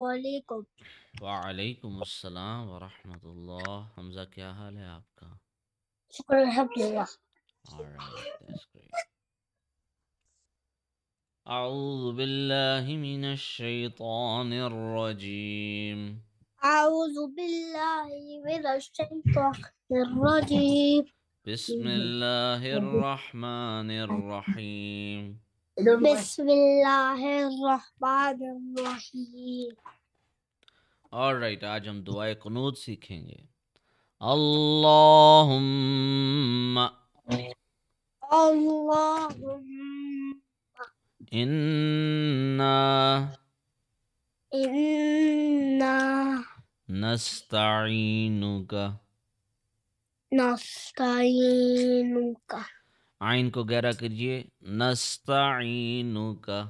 وعليكم وعليكم السلام ورحمة الله حمزة हाल है आपका शुक्र अल्हम्दुलिल्लाह ऑलराइट दैट्स أعوذ بالله من الشيطان الرجيم أعوذ بالله من الشيطان الرجيم بسم الله الرحمن الرحيم بسم اللہ الرحمن الرحیم آج ہم دعائے سیکھیں گے اللہم اللہم اننا آئین کو گہرا کیجیے نستعین کا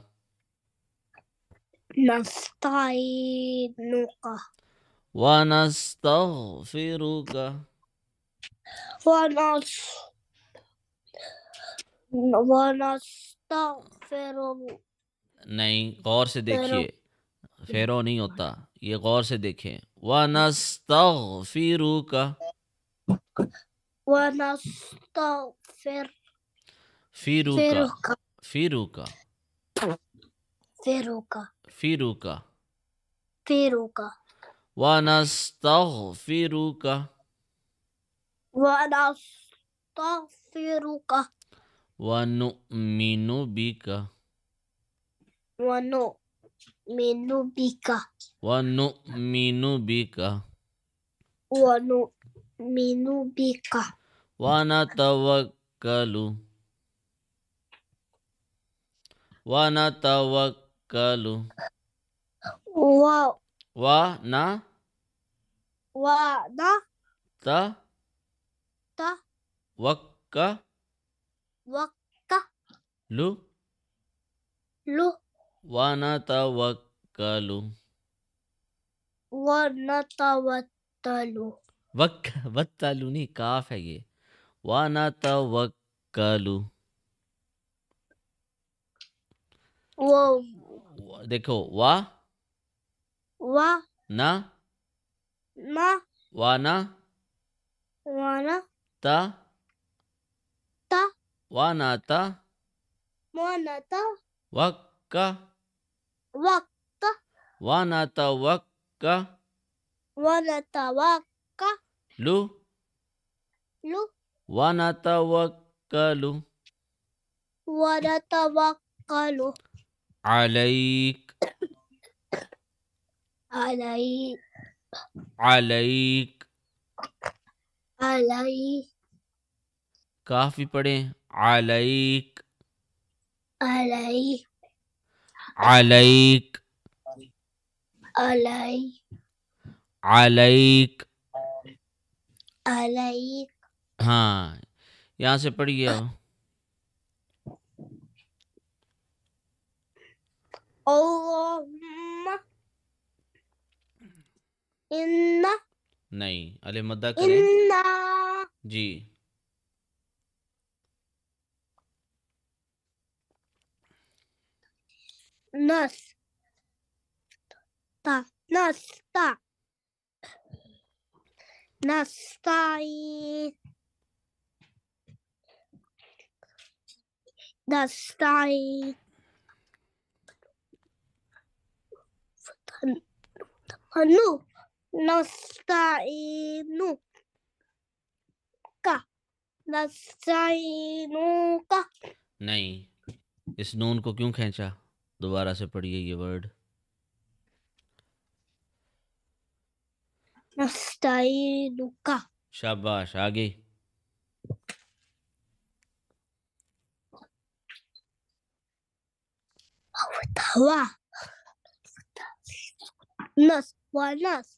نہیں غور سے دیکھیے فیرو نہیں ہوتا یہ غور سے دیکھے و نست Firuca. Firuca. Firuca. Firuca. Firuca. Firuca. Wanastaghfiruka. Wanastaghfiruka. Wa nu'minu bika. Wa nu'minu bika. Wa nu'minu bika. Wa nu'minu bika. Wa natawakkalu. ونتوكل و ون ود ت ت وك وك لو لو ونتوكل ونتوكل وك وتلو نہیں کاف ہے یہ ونتوکل وہ دیکھو وا وا نا وانا وانا وانا تا تا تا وانا تا وکا لو علیک علیک علیک علیک کافی علیک ہاں یہاں سے پڑھیے او نہیں علی مدہ کریں جی نستا نستا نستا نستا نستا نستعینک نستعینک نہیں اس نون کو کیوں کھینچا دوبارہ سے پڑھیے یہ ورڈ نستعینک شاباش آگے نس و نس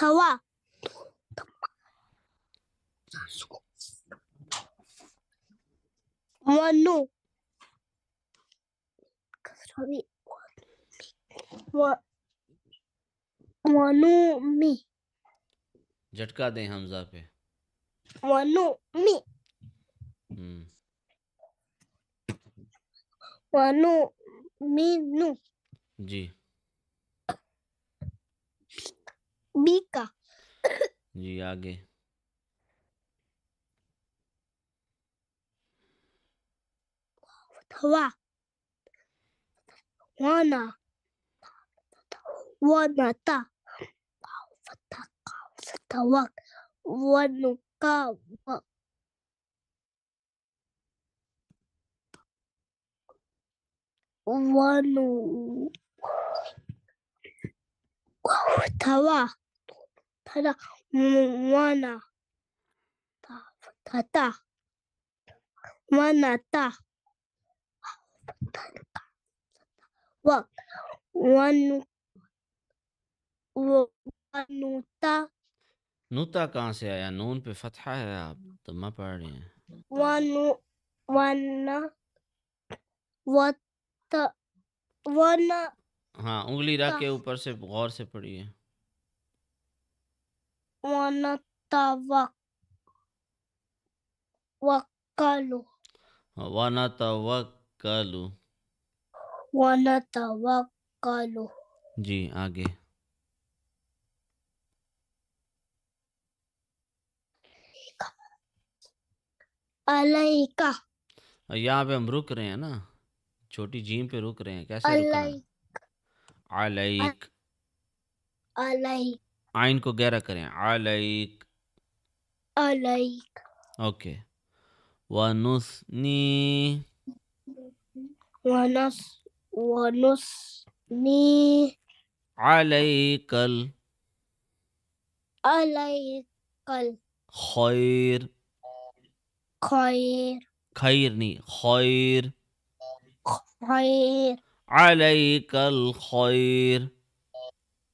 Hava. Mano. Mano mi. جھٹکا دیں حمزہ پہ وانو می وانو می نو جی بی کا جی آگے ہوا وانا وانا تا فتا فتا وقت وانو کا وقت وانو نوتا کہاں سے آیا نون پہ فتحہ ہے آپ پڑھ ہیں وانو وانا وانا ہاں انگلی رکھ کے اوپر سے غور سے پڑھیے پڑی جی، ہے یہاں پہ ہم رک رہے ہیں نا چھوٹی جیم پہ رک رہے ہیں کیسے رکنا ہے علیک علیک علیک علیک آئین کو گہرا کریں اوکے ونسنی الیکنس نی الیکل ال علیک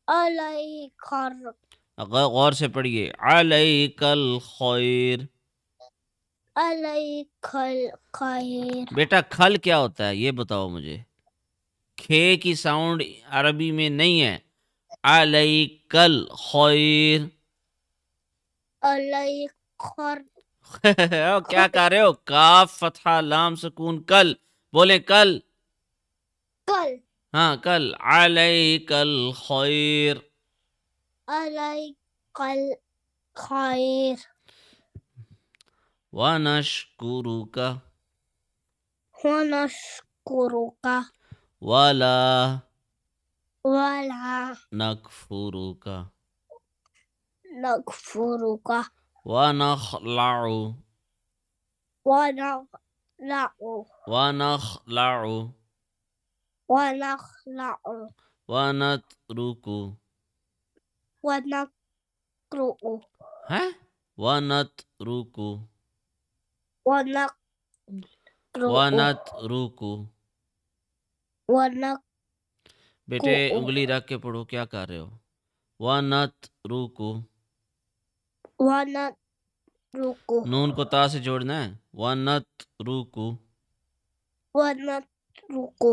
علیک الخیر غور سے پڑھیے بیٹا کھل کیا ہوتا ہے یہ بتاؤ مجھے کھے کی ساؤنڈ عربی میں نہیں ہے علیک علیک الخیر کیا رہے ہو کاف فتحہ لام سکون کل بولے کل كل ها كل عليك الخير عليك الخير ونشكرك ونشكرك ولا ولا نكفرك نكفرك ونخلع ونخلع ونخلع ونخلع ونترک ونترک ونترک ها ونق بیٹے انگلی رکھ کے پڑھو کیا کر رہے ہو ونت ونت روکو روکو نون کو تا سے جوڑنا ہے ونت ونت روکو روکو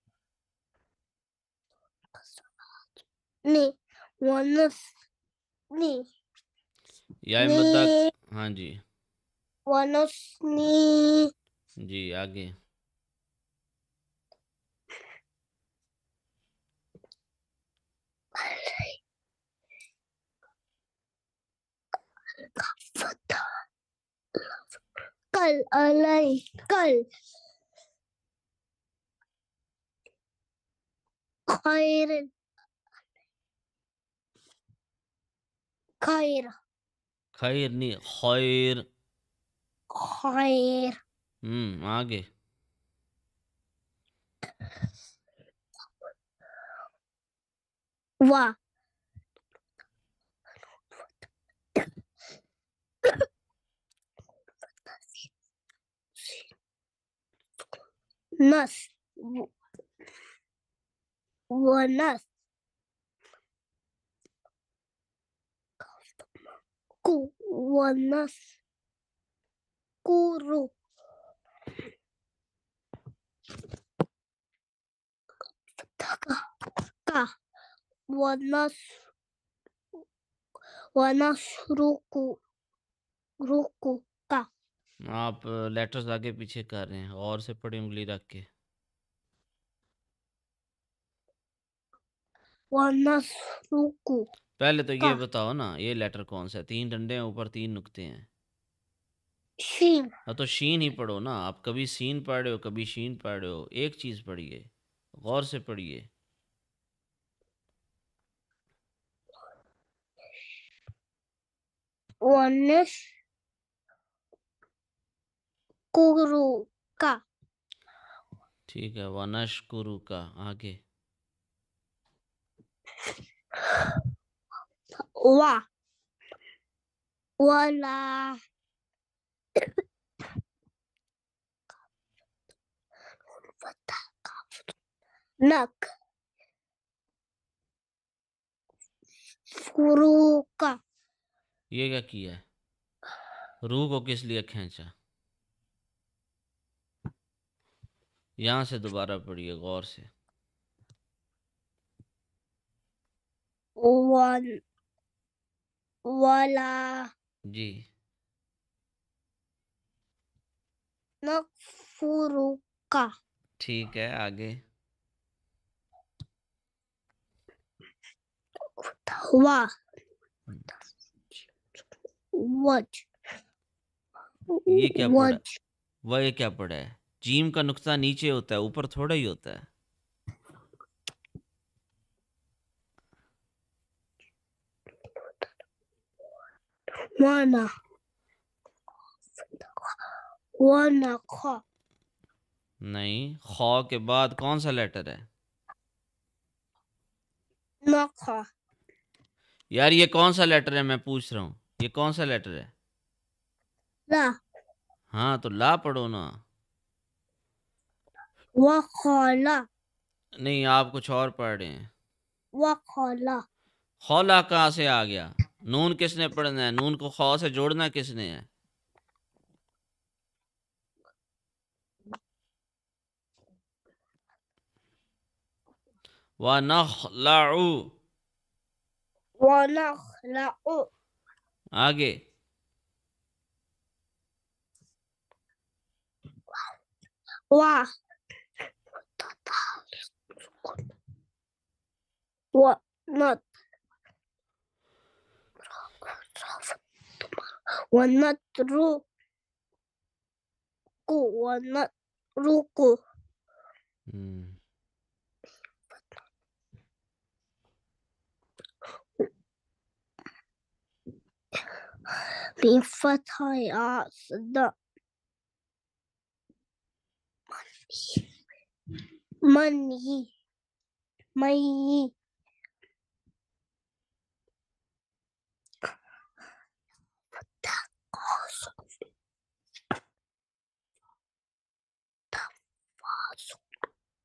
نہیں نہیں ونس یا ہاں جی ونس نہیں جی آگے کل کل کلر خير खैर नहीं खैर خير हम्म आगे و نص و- ونص رو کا آپ لیٹرز آگے پیچھے کر رہے ہیں غور سے انگلی رکھ کے پہلے تو یہ ہاں۔ بتاؤ نا یہ لیٹر کون سا ہے تین ڈنڈے ہیں اوپر تین نکتے ہیں شین ہاں، تو شین ہی پڑھو نا آپ کبھی سین پڑھ رہے ہو کبھی شین پڑھ رہے ہو ایک چیز پڑھیے غور سے پڑھیے ونس کا ٹھیک ہے ونش کرو کا آگے یہ کیا کیا ہے روح کو کس لیے کھینچا یہاں سے دوبارہ پڑھیے غور سے ولا جی ٹھیک ہے آگے یہ کیا پڑا جیم کا نقطہ نیچے ہوتا ہے اوپر تھوڑا ہی ہوتا ہے نہیں خو کے بعد کون سا لیٹر ہے یار یہ کون سا لیٹر ہے میں پوچھ رہا ہوں یہ کون سا لیٹر ہے لا لا ہاں تو پڑھو نا نہیں آپ کچھ اور پڑھ رہے ہیں پڑھے خولا کہاں سے آ گیا نون کس نے پڑھنا ہے نون کو خواہ سے جوڑنا کس نے ہے وَنَخْلَعُ وَنَخْلَعُ آگے 원나루고 원나루고 음. min fattar jag då. Money. Money.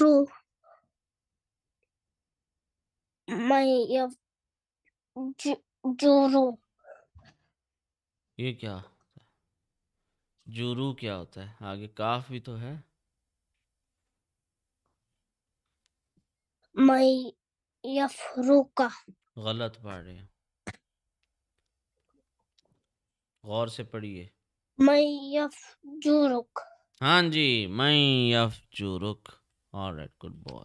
رو یہ کیا ہوتا ہے جورو کیا ہوتا ہے آگے کاف بھی تو ہے غلط پڑھ رہے ہیں غور سے پڑھیے می روک ہاں جی میں All right, good boy.